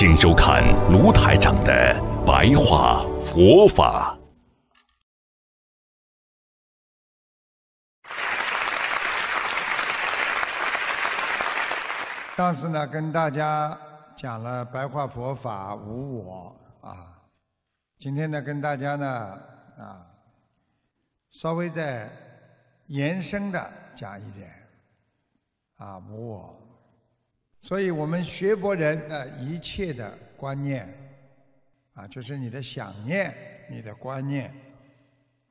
请收看卢台长的白话佛法。上次呢，跟大家讲了白话佛法无我啊，今天呢，跟大家呢啊，稍微再延伸的讲一点啊无我。所以我们学佛人的一切的观念，啊，就是你的想念、你的观念、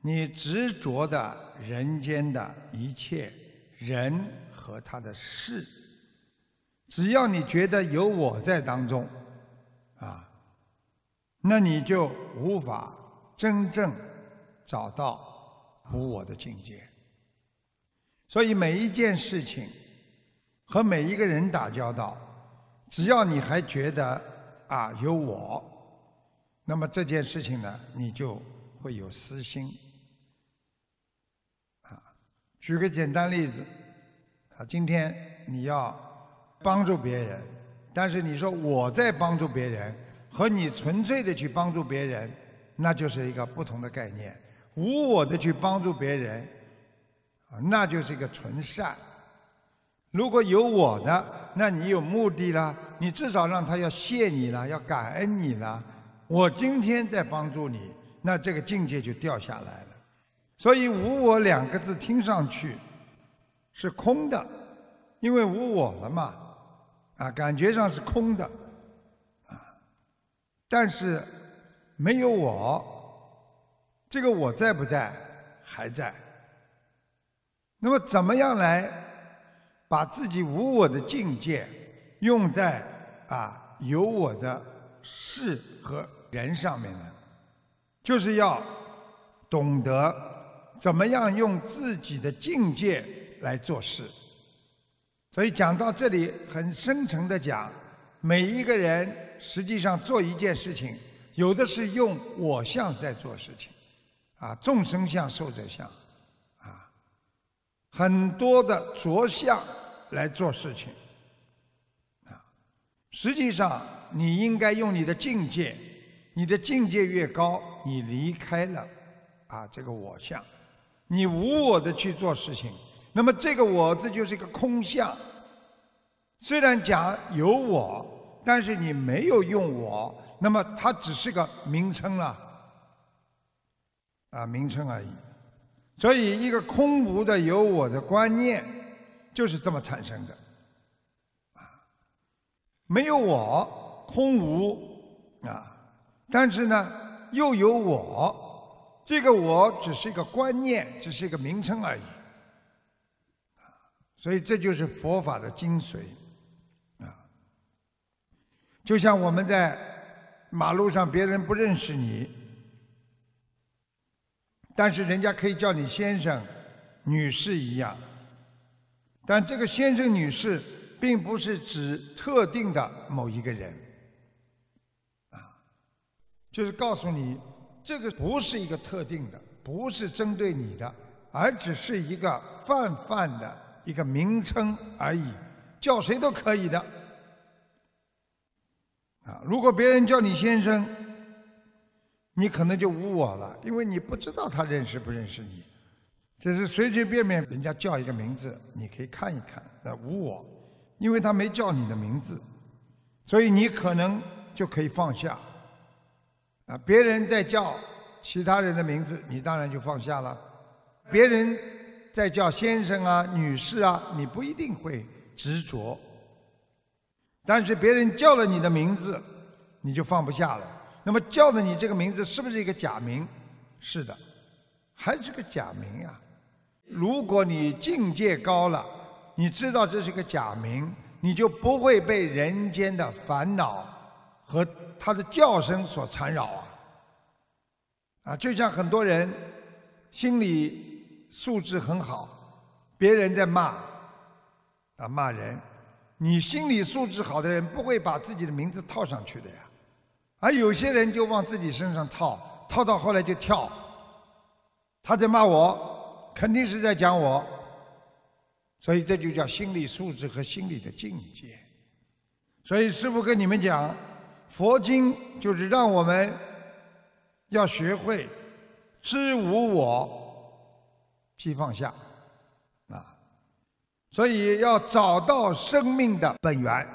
你执着的人间的一切人和他的事，只要你觉得有我在当中，啊，那你就无法真正找到无我的境界。所以每一件事情。和每一个人打交道，只要你还觉得啊有我，那么这件事情呢，你就会有私心。啊，举个简单例子，啊，今天你要帮助别人，但是你说我在帮助别人，和你纯粹的去帮助别人，那就是一个不同的概念。无我的去帮助别人，啊，那就是一个纯善。如果有我的，那你有目的了，你至少让他要谢你了，要感恩你了。我今天在帮助你，那这个境界就掉下来了。所以“无我”两个字听上去是空的，因为无我了嘛，啊，感觉上是空的，啊，但是没有我，这个我在不在？还在。那么怎么样来？把自己无我的境界用在啊有我的事和人上面呢，就是要懂得怎么样用自己的境界来做事。所以讲到这里，很深沉的讲，每一个人实际上做一件事情，有的是用我相在做事情，啊众生相、寿者相，啊很多的着相。来做事情，啊，实际上你应该用你的境界，你的境界越高，你离开了啊这个我相，你无我的去做事情。那么这个我，字就是一个空相，虽然讲有我，但是你没有用我，那么它只是个名称了，啊，名称而已。所以一个空无的有我的观念。就是这么产生的，啊，没有我空无啊，但是呢，又有我，这个我只是一个观念，只是一个名称而已，啊，所以这就是佛法的精髓，啊，就像我们在马路上别人不认识你，但是人家可以叫你先生、女士一样。但这个先生、女士，并不是指特定的某一个人，啊，就是告诉你，这个不是一个特定的，不是针对你的，而只是一个泛泛的一个名称而已，叫谁都可以的。啊，如果别人叫你先生，你可能就无我了，因为你不知道他认识不认识你。只是随随便便人家叫一个名字，你可以看一看，那无我，因为他没叫你的名字，所以你可能就可以放下。啊，别人在叫其他人的名字，你当然就放下了；别人在叫先生啊、女士啊，你不一定会执着。但是别人叫了你的名字，你就放不下了。那么叫的你这个名字是不是一个假名？是的，还是个假名呀。如果你境界高了，你知道这是个假名，你就不会被人间的烦恼和它的叫声所缠绕啊！啊，就像很多人心理素质很好，别人在骂啊骂人，你心理素质好的人不会把自己的名字套上去的呀，而有些人就往自己身上套，套到后来就跳，他在骂我。肯定是在讲我，所以这就叫心理素质和心理的境界。所以师父跟你们讲，佛经就是让我们要学会知无我，即放下啊。所以要找到生命的本源，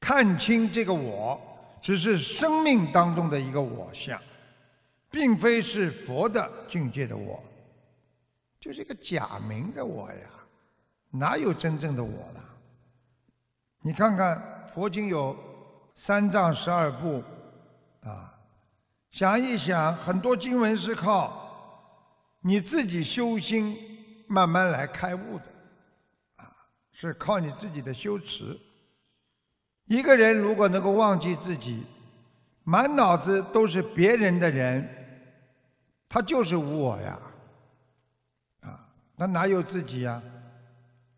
看清这个我，只是生命当中的一个我相，并非是佛的境界的我。就是个假名的我呀，哪有真正的我呢？你看看佛经有三藏十二部，啊，想一想，很多经文是靠你自己修心慢慢来开悟的，啊，是靠你自己的修持。一个人如果能够忘记自己，满脑子都是别人的人，他就是无我呀。那哪有自己呀？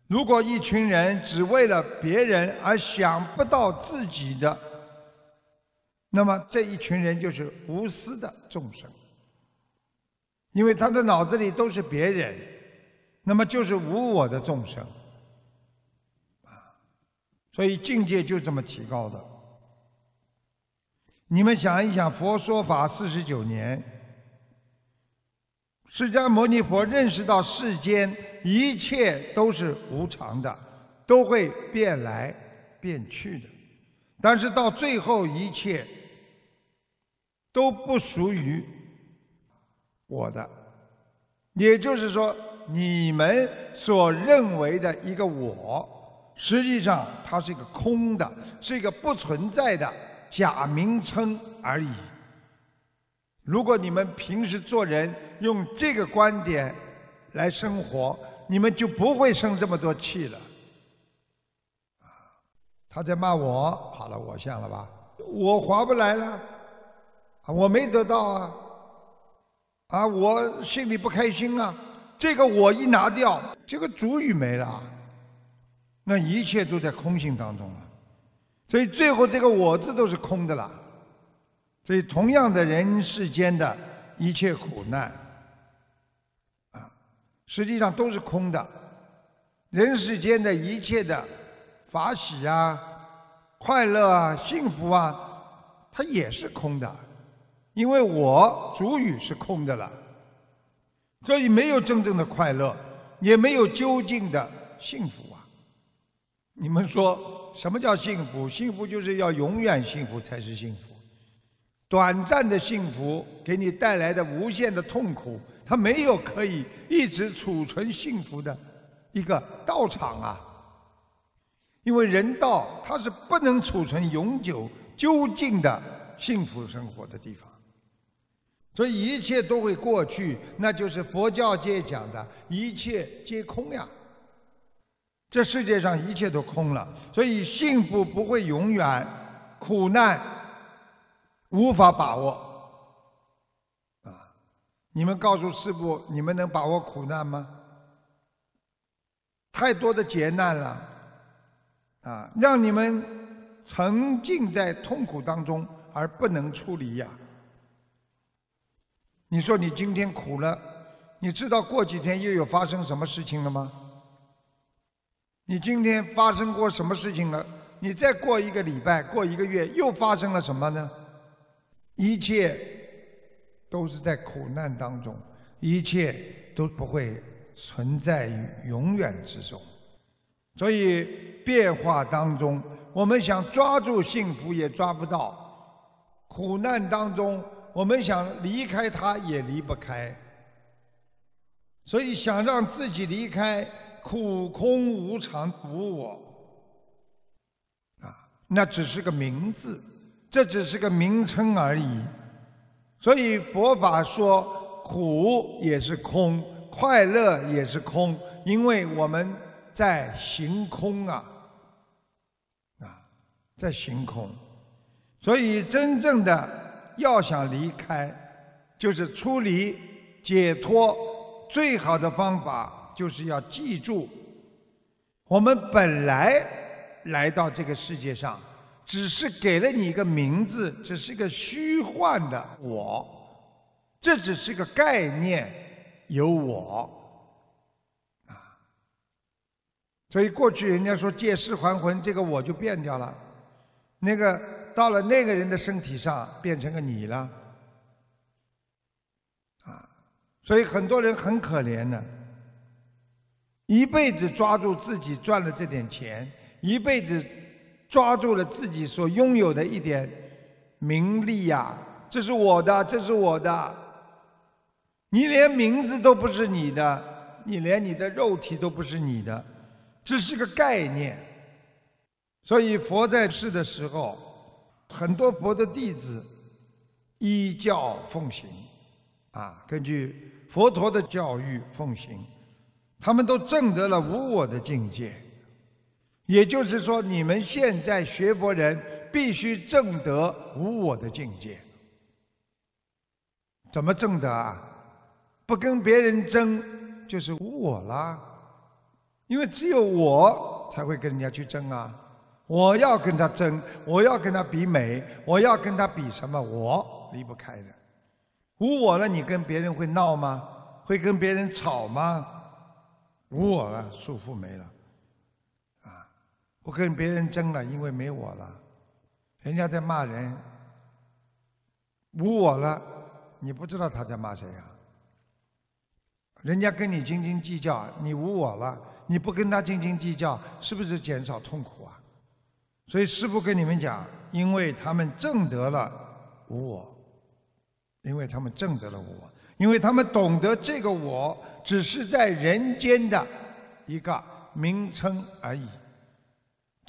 如果一群人只为了别人而想不到自己的，那么这一群人就是无私的众生，因为他的脑子里都是别人，那么就是无我的众生。啊，所以境界就这么提高的。你们想一想，佛说法四十九年。释迦牟尼佛认识到世间一切都是无常的，都会变来变去的。但是到最后，一切都不属于我的，也就是说，你们所认为的一个我，实际上它是一个空的，是一个不存在的假名称而已。如果你们平时做人用这个观点来生活，你们就不会生这么多气了。啊，他在骂我，好了，我像了吧？我划不来了，啊，我没得到啊，啊，我心里不开心啊。这个我一拿掉，这个主语没了，那一切都在空性当中了，所以最后这个我字都是空的了。所以，同样的人世间的一切苦难，啊，实际上都是空的。人世间的一切的法喜啊、快乐啊、幸福啊，它也是空的，因为我主语是空的了，所以没有真正的快乐，也没有究竟的幸福啊。你们说什么叫幸福？幸福就是要永远幸福才是幸福。短暂的幸福给你带来的无限的痛苦，它没有可以一直储存幸福的一个道场啊。因为人道它是不能储存永久究竟的幸福生活的地方，所以一切都会过去，那就是佛教界讲的一切皆空呀。这世界上一切都空了，所以幸福不会永远，苦难。无法把握，啊！你们告诉师父，你们能把握苦难吗？太多的劫难了，啊！让你们沉浸在痛苦当中而不能出离呀。你说你今天苦了，你知道过几天又有发生什么事情了吗？你今天发生过什么事情了？你再过一个礼拜，过一个月，又发生了什么呢？一切都是在苦难当中，一切都不会存在于永远之中。所以变化当中，我们想抓住幸福也抓不到；苦难当中，我们想离开它也离不开。所以想让自己离开苦空无常无我，啊，那只是个名字。这只是个名称而已，所以佛法说苦也是空，快乐也是空，因为我们在行空啊，啊，在行空。所以真正的要想离开，就是出离解脱，最好的方法就是要记住，我们本来来到这个世界上。只是给了你一个名字，只是一个虚幻的我，这只是个概念，有我啊。所以过去人家说借尸还魂，这个我就变掉了，那个到了那个人的身体上变成个你了啊。所以很多人很可怜呢，一辈子抓住自己赚了这点钱，一辈子。抓住了自己所拥有的一点名利呀，这是我的，这是我的。你连名字都不是你的，你连你的肉体都不是你的，只是个概念。所以佛在世的时候，很多佛的弟子依教奉行，啊，根据佛陀的教育奉行，他们都证得了无我的境界。也就是说，你们现在学佛人必须证得无我的境界。怎么证得啊？不跟别人争，就是无我啦。因为只有我才会跟人家去争啊！我要跟他争，我要跟他比美，我要跟他比什么？我离不开的。无我了，你跟别人会闹吗？会跟别人吵吗？无我了，束缚没了。我跟别人争了，因为没我了，人家在骂人。无我了，你不知道他在骂谁啊？人家跟你斤斤计较，你无我了，你不跟他斤斤计较，是不是减少痛苦啊？所以师父跟你们讲，因为他们证得了无我，因为他们证得了无我，因为他们懂得这个我只是在人间的一个名称而已。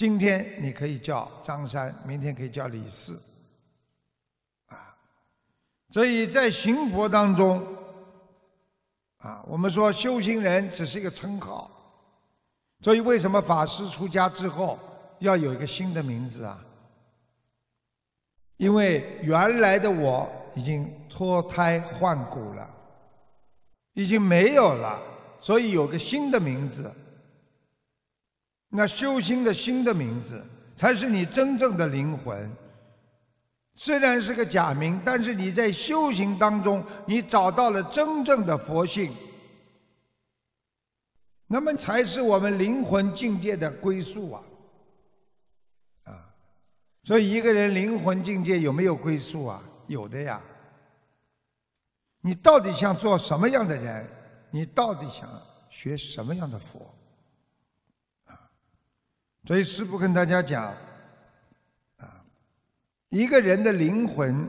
今天你可以叫张三，明天可以叫李四，啊，所以在行佛当中，啊，我们说修行人只是一个称号，所以为什么法师出家之后要有一个新的名字啊？因为原来的我已经脱胎换骨了，已经没有了，所以有个新的名字。那修心的“心”的名字，才是你真正的灵魂。虽然是个假名，但是你在修行当中，你找到了真正的佛性，那么才是我们灵魂境界的归宿啊！啊，所以一个人灵魂境界有没有归宿啊？有的呀。你到底想做什么样的人？你到底想学什么样的佛？所以师父跟大家讲，啊，一个人的灵魂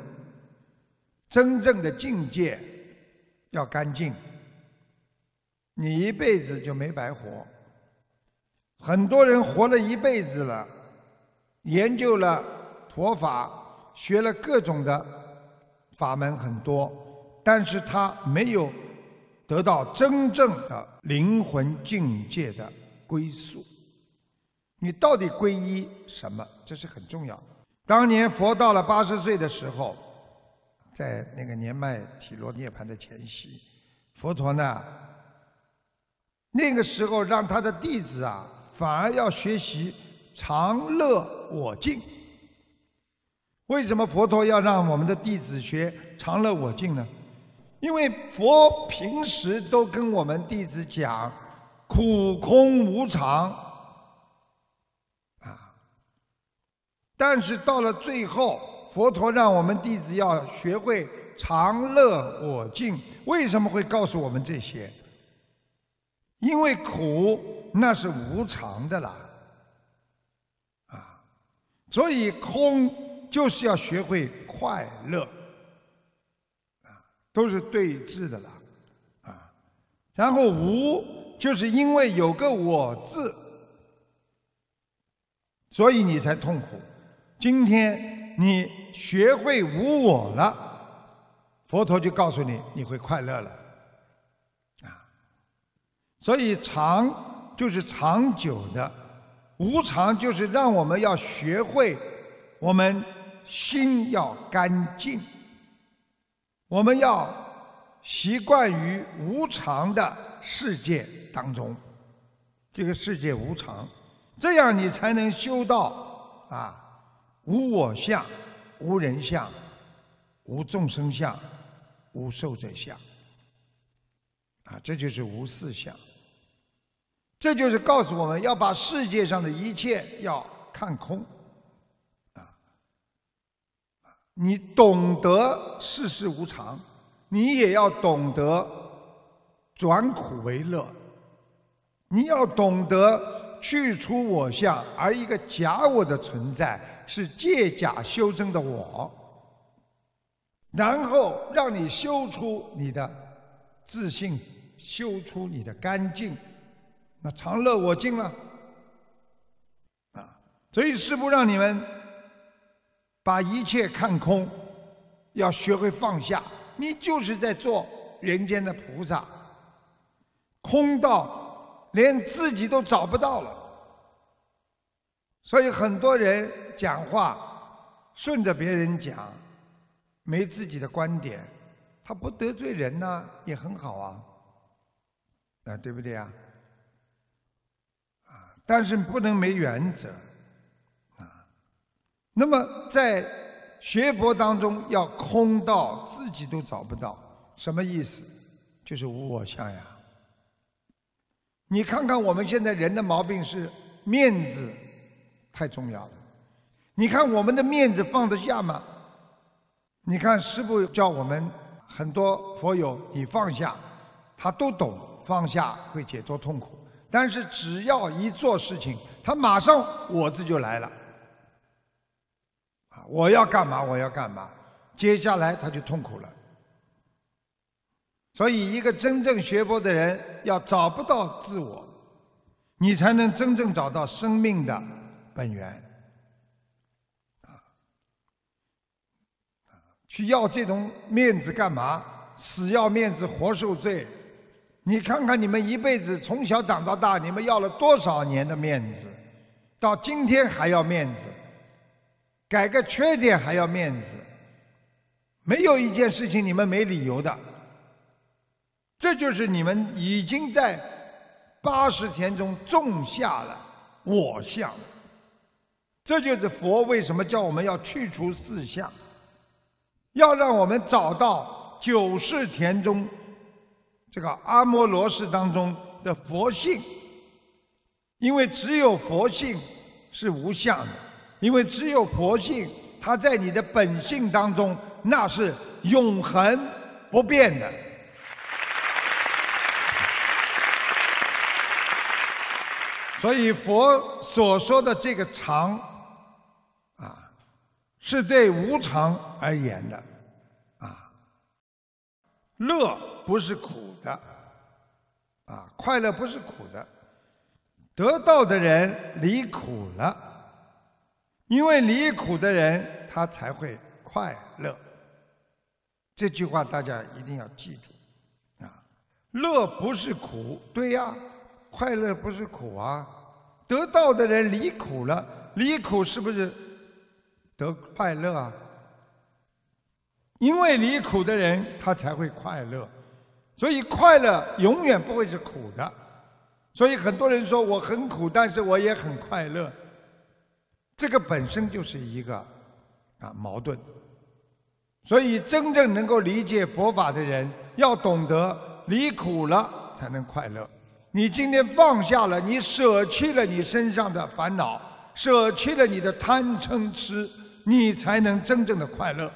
真正的境界要干净，你一辈子就没白活。很多人活了一辈子了，研究了佛法，学了各种的法门很多，但是他没有得到真正的灵魂境界的归宿。你到底皈依什么？这是很重要的。当年佛到了八十岁的时候，在那个年迈体弱涅盘的前夕，佛陀呢，那个时候让他的弟子啊，反而要学习常乐我净。为什么佛陀要让我们的弟子学常乐我净呢？因为佛平时都跟我们弟子讲苦空无常。但是到了最后，佛陀让我们弟子要学会常乐我净。为什么会告诉我们这些？因为苦那是无常的啦，啊，所以空就是要学会快乐，啊，都是对峙的啦，啊，然后无就是因为有个我字，所以你才痛苦。今天你学会无我了，佛陀就告诉你你会快乐了，啊，所以长就是长久的，无常就是让我们要学会，我们心要干净，我们要习惯于无常的世界当中，这个世界无常，这样你才能修到啊。无我相，无人相，无众生相，无寿者相。啊，这就是无四相。这就是告诉我们要把世界上的一切要看空。啊，你懂得世事无常，你也要懂得转苦为乐，你要懂得去除我相而一个假我的存在。是借假修真的我，然后让你修出你的自信，修出你的干净，那常乐我净了啊！所以师父让你们把一切看空，要学会放下。你就是在做人间的菩萨，空到连自己都找不到了。所以很多人讲话顺着别人讲，没自己的观点，他不得罪人呢，也很好啊，啊，对不对呀？啊，但是不能没原则，啊。那么在学佛当中，要空到自己都找不到，什么意思？就是无我相呀。你看看我们现在人的毛病是面子。太重要了，你看我们的面子放得下吗？你看师父教我们很多佛友，你放下，他都懂放下会解脱痛苦。但是只要一做事情，他马上我字就来了，啊，我要干嘛？我要干嘛？接下来他就痛苦了。所以，一个真正学佛的人，要找不到自我，你才能真正找到生命的。本源啊啊！去要这种面子干嘛？死要面子活受罪。你看看你们一辈子从小长到大，你们要了多少年的面子？到今天还要面子，改个缺点还要面子，没有一件事情你们没理由的。这就是你们已经在八十天中种下了我相。这就是佛为什么叫我们要去除四相，要让我们找到九世田中这个阿摩罗识当中的佛性，因为只有佛性是无相的，因为只有佛性，它在你的本性当中那是永恒不变的。所以佛所说的这个常。是对无常而言的，啊，乐不是苦的，啊，快乐不是苦的，得道的人离苦了，因为离苦的人他才会快乐，这句话大家一定要记住，啊，乐不是苦，对呀，快乐不是苦啊，得道的人离苦了，离苦是不是？得快乐啊，因为离苦的人他才会快乐，所以快乐永远不会是苦的。所以很多人说我很苦，但是我也很快乐，这个本身就是一个啊矛盾。所以真正能够理解佛法的人，要懂得离苦了才能快乐。你今天放下了，你舍弃了你身上的烦恼，舍弃了你的贪嗔痴。你才能真正的快乐。